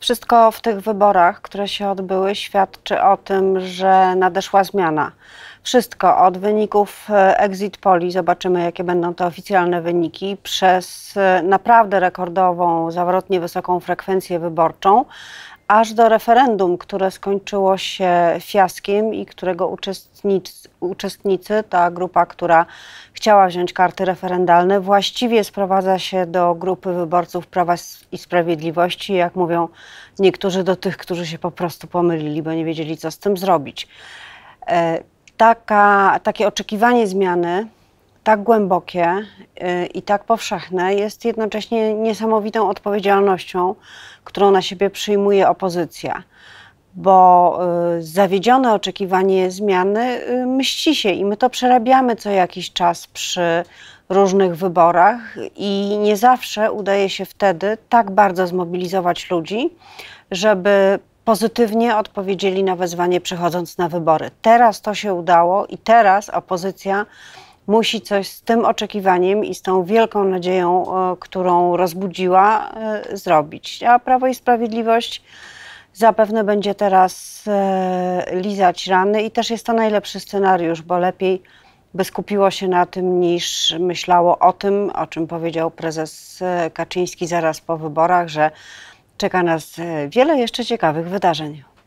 Wszystko w tych wyborach, które się odbyły, świadczy o tym, że nadeszła zmiana. Wszystko od wyników e, exit poli, zobaczymy jakie będą te oficjalne wyniki, przez e, naprawdę rekordową, zawrotnie wysoką frekwencję wyborczą, aż do referendum, które skończyło się fiaskiem i którego uczestnicy, ta grupa, która chciała wziąć karty referendalne, właściwie sprowadza się do grupy wyborców Prawa i Sprawiedliwości, jak mówią niektórzy, do tych, którzy się po prostu pomylili, bo nie wiedzieli, co z tym zrobić. E, taka, takie oczekiwanie zmiany tak głębokie y, i tak powszechne jest jednocześnie niesamowitą odpowiedzialnością, którą na siebie przyjmuje opozycja. Bo y, zawiedzione oczekiwanie zmiany y, mści się i my to przerabiamy co jakiś czas przy różnych wyborach i nie zawsze udaje się wtedy tak bardzo zmobilizować ludzi, żeby pozytywnie odpowiedzieli na wezwanie przychodząc na wybory. Teraz to się udało i teraz opozycja musi coś z tym oczekiwaniem i z tą wielką nadzieją, e, którą rozbudziła, e, zrobić. A Prawo i Sprawiedliwość zapewne będzie teraz e, lizać rany i też jest to najlepszy scenariusz, bo lepiej by skupiło się na tym, niż myślało o tym, o czym powiedział prezes Kaczyński zaraz po wyborach, że czeka nas wiele jeszcze ciekawych wydarzeń.